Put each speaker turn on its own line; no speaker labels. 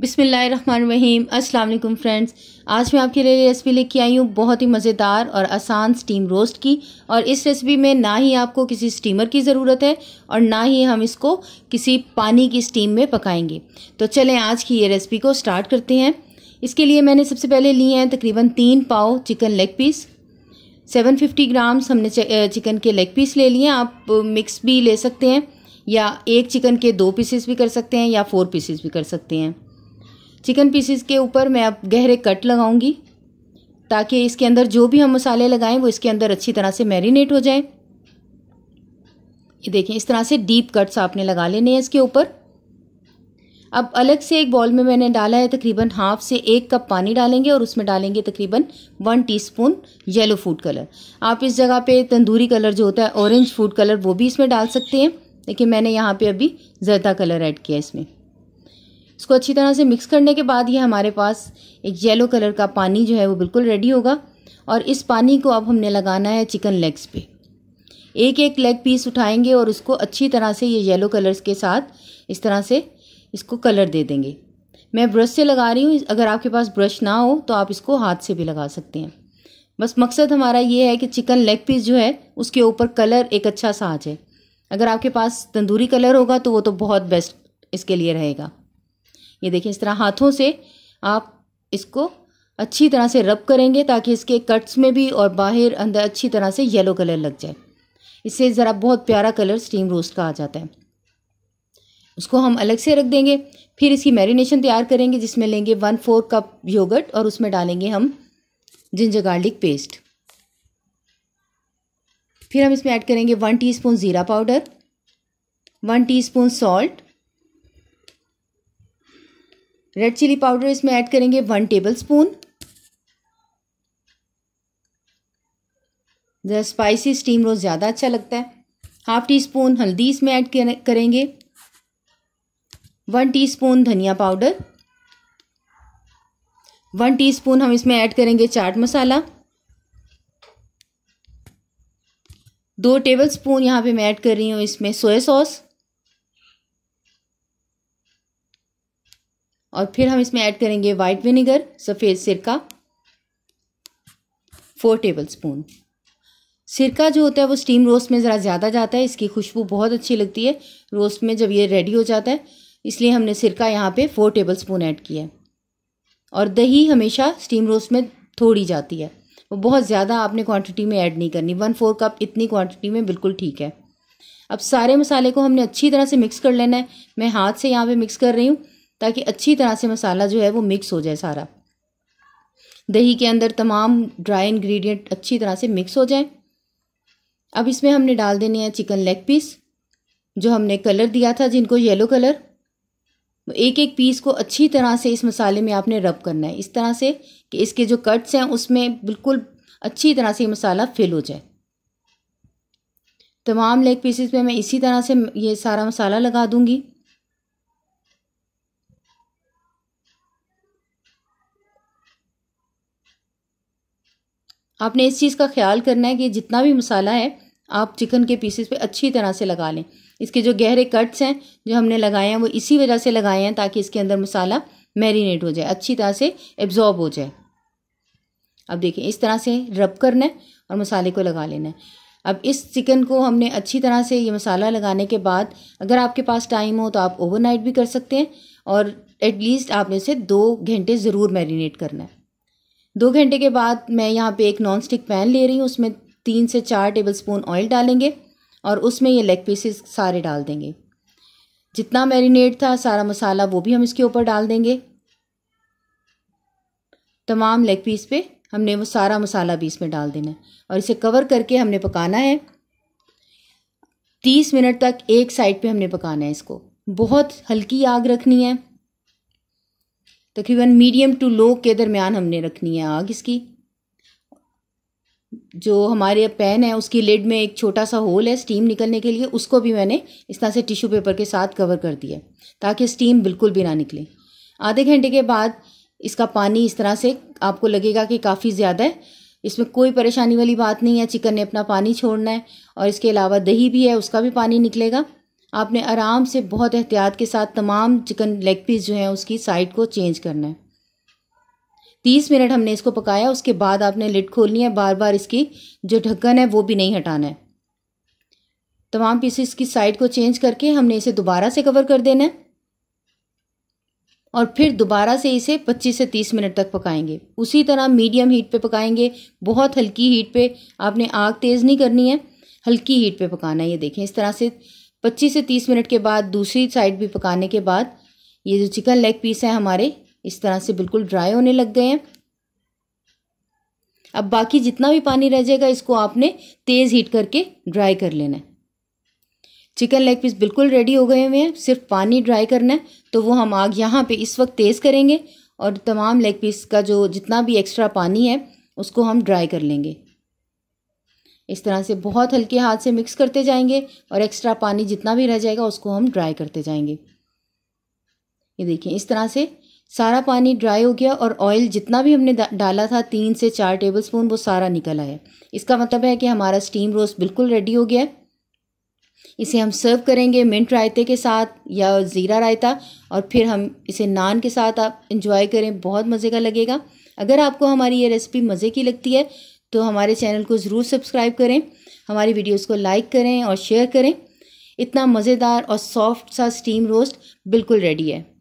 बिसमीम अस्सलाम फ्रेंड्स आज मैं आपके लिए रेसिपी लेके आई हूँ बहुत ही मज़ेदार और आसान स्टीम रोस्ट की और इस रेसिपी में ना ही आपको किसी स्टीमर की ज़रूरत है और ना ही हम इसको किसी पानी की स्टीम में पकाएंगे तो चलें आज की ये रेसिपी को स्टार्ट करते हैं इसके लिए मैंने सबसे पहले लिए हैं तकरीबन तीन पाव chicken leg piece fifty grams हमने चिकन के लेग पीस ले लिए आप मिक्स भी ले सकते हैं या एक चिकन के दो पीसेस भी कर सकते हैं या फोर पीसेस भी कर सकते हैं चिकन पीसीस के ऊपर मैं अब गहरे कट लगाऊंगी ताकि इसके अंदर जो भी हम मसाले लगाएं वो इसके अंदर अच्छी तरह से मैरिनेट हो जाएं ये देखें इस तरह से डीप कट्स आपने लगा लेने हैं इसके ऊपर अब अलग से एक बॉल में मैंने डाला है तकरीबन हाफ से एक कप पानी डालेंगे और उसमें डालेंगे तकरीबन one teaspoon yellow food colour आप इस जगह पे तंदूरी कलर जो होता है ऑरेंज फूड कलर वो भी इसमें डाल सकते हैं लेकिन मैंने यहाँ पे अभी जर्दा कलर ऐड किया इसमें इसको अच्छी तरह से मिक्स करने के बाद ये हमारे पास एक येलो कलर का पानी जो है वो बिल्कुल रेडी होगा और इस पानी को अब हमने लगाना है चिकन लेग्स पे एक एक लेग पीस उठाएंगे और उसको अच्छी तरह से ये येलो कलर्स के साथ इस तरह से इसको कलर दे देंगे मैं ब्रश से लगा रही हूँ अगर आपके पास ब्रश ना हो तो आप इसको हाथ से भी लगा सकते हैं बस मकसद हमारा ये है कि चिकन लेग पीस जो है उसके ऊपर कलर एक अच्छा सा आ जाए अगर आपके पास तंदूरी कलर होगा तो वो तो बहुत बेस्ट इसके लिए रहेगा ये देखिए इस तरह हाथों से आप इसको अच्छी तरह से रब करेंगे ताकि इसके कट्स में भी और बाहर अंदर अच्छी तरह से येलो कलर लग जाए इससे ज़रा बहुत प्यारा कलर स्टीम रोस्ट का आ जाता है उसको हम अलग से रख देंगे फिर इसकी मैरिनेशन तैयार करेंगे जिसमें लेंगे वन फोर कप योगर्ट और उसमें डालेंगे हम जिंजर गार्लिक पेस्ट फिर हम इसमें ऐड करेंगे वन टीस्पून ज़ीरा powder one teaspoon salt red chili powder इसमें ऐड करेंगे वन टेबल स्पून ज़रा स्पाइसी स्टीम रोज़ ज़्यादा अच्छा लगता है हाफ टी स्पून हल्दी इसमें ऐड करेंगे वन टी स्पून धनिया पाउडर वन टी स्पून हम इसमें ऐड करेंगे चाट मसाला दो टेबल स्पून यहाँ पे मैं ऐड कर रही हूँ इसमें सोया सॉस और फिर हम इसमें ऐड करेंगे वाइट विनेगर सफ़ेद सिरका फोर टेबल स्पून सिरका जो होता है वो स्टीम रोस्ट में ज़रा ज़्यादा जाता है इसकी खुशबू बहुत अच्छी लगती है रोस्ट में जब ये रेडी हो जाता है इसलिए हमने सिरका यहाँ पे फोर टेबल स्पून ऐड किया है और दही हमेशा स्टीम रोस्ट में थोड़ी जाती है वो बहुत ज़्यादा आपने क्वांटिटी में ऐड नहीं करनी वन फोर कप इतनी क्वांटिटी में बिल्कुल ठीक है अब सारे मसाले को हमने अच्छी तरह से मिक्स कर लेना है मैं हाथ से यहाँ पे मिक्स कर रही हूँ ताकि अच्छी तरह से मसाला जो है वो मिक्स हो जाए सारा दही के अंदर तमाम ड्राई इंग्रेडिएंट अच्छी तरह से मिक्स हो जाए अब इसमें हमने डाल देने हैं चिकन लेग पीस जो हमने कलर दिया था जिनको येलो कलर एक एक पीस को अच्छी तरह से इस मसाले में आपने रब करना है इस तरह से कि इसके जो कट्स हैं उसमें बिल्कुल अच्छी तरह से मसाला फिल हो जाए तमाम लेग पीसेस में मैं इसी तरह से ये सारा मसाला लगा दूंगी आपने इस चीज़ का ख्याल करना है कि जितना भी मसाला है आप चिकन के पीसेस पे अच्छी तरह से लगा लें इसके जो गहरे कट्स हैं जो हमने लगाए हैं वो इसी वजह से लगाए हैं ताकि इसके अंदर मसाला मैरिनेट हो जाए अच्छी तरह से एब्जॉर्ब हो जाए अब देखिए इस तरह से रब करना है और मसाले को लगा लेना है अब इस चिकन को हमने अच्छी तरह से ये मसाला लगाने के बाद अगर आपके पास टाइम हो तो आप ओवरनाइट भी कर सकते हैं और एटलीस्ट आपने इसे दो घंटे ज़रूर मैरिनेट करना है दो घंटे के बाद मैं यहाँ पे एक नॉन स्टिक पैन ले रही हूँ उसमें तीन से चार टेबल स्पून ऑयल डालेंगे और उसमें ये लेग पीसेस सारे डाल देंगे जितना मैरिनेट था सारा मसाला वो भी हम इसके ऊपर डाल देंगे तमाम लेग पीस पे हमने वो सारा मसाला भी इसमें डाल देना है और इसे कवर करके हमने पकाना है तीस मिनट तक एक साइड पे हमने पकाना है इसको बहुत हल्की आग रखनी है तकरीबन मीडियम टू लो के दरमियान हमने रखनी है आग इसकी जो हमारे पैन है उसकी लेड में एक छोटा सा होल है स्टीम निकलने के लिए उसको भी मैंने इस तरह से टिश्यू पेपर के साथ कवर कर दिया ताकि स्टीम बिल्कुल भी ना निकले आधे घंटे के बाद इसका पानी इस तरह से आपको लगेगा कि काफ़ी ज़्यादा है इसमें कोई परेशानी वाली बात नहीं है चिकन ने अपना पानी छोड़ना है और इसके अलावा दही भी है उसका भी पानी निकलेगा आपने आराम से बहुत एहतियात के साथ तमाम चिकन लेग पीस जो है उसकी साइड को चेंज करना है तीस मिनट हमने इसको पकाया उसके बाद आपने लिड खोलनी है बार बार इसकी जो ढक्कन है वो भी नहीं हटाना है तमाम पीसेस की साइड को चेंज करके हमने इसे दोबारा से कवर कर देना है और फिर दोबारा से इसे 25 से 30 मिनट तक पकाएंगे उसी तरह मीडियम हीट पे पकाएंगे बहुत हल्की हीट पे आपने आग तेज़ नहीं करनी है हल्की हीट पे पकाना है ये देखें इस तरह से 25 से 30 मिनट के बाद दूसरी साइड भी पकाने के बाद ये जो चिकन लेग पीस है हमारे इस तरह से बिल्कुल ड्राई होने लग गए हैं अब बाकी जितना भी पानी रह जाएगा इसको आपने तेज़ हीट करके ड्राई कर लेना है चिकन लेग पीस बिल्कुल रेडी हो गए हुए हैं सिर्फ पानी ड्राई करना है तो वो हम आग यहाँ पे इस वक्त तेज़ करेंगे और तमाम लेग पीस का जो जितना भी एक्स्ट्रा पानी है उसको हम ड्राई कर लेंगे इस तरह से बहुत हल्के हाथ से मिक्स करते जाएंगे और एक्स्ट्रा पानी जितना भी रह जाएगा उसको हम ड्राई करते जाएंगे ये देखिए इस तरह से सारा पानी ड्राई हो गया और ऑयल जितना भी हमने डाला था तीन से चार टेबल स्पून वो सारा निकला है इसका मतलब है कि हमारा स्टीम रोस्ट बिल्कुल रेडी हो गया है इसे हम सर्व करेंगे मिंट रायते के साथ या ज़ीरा रायता और फिर हम इसे नान के साथ आप इंजॉय करें बहुत मज़े का लगेगा अगर आपको हमारी ये रेसिपी मज़े की लगती है तो हमारे चैनल को ज़रूर सब्सक्राइब करें हमारी वीडियोस को लाइक करें और शेयर करें इतना मज़ेदार और सॉफ्ट सा स्टीम रोस्ट बिल्कुल रेडी है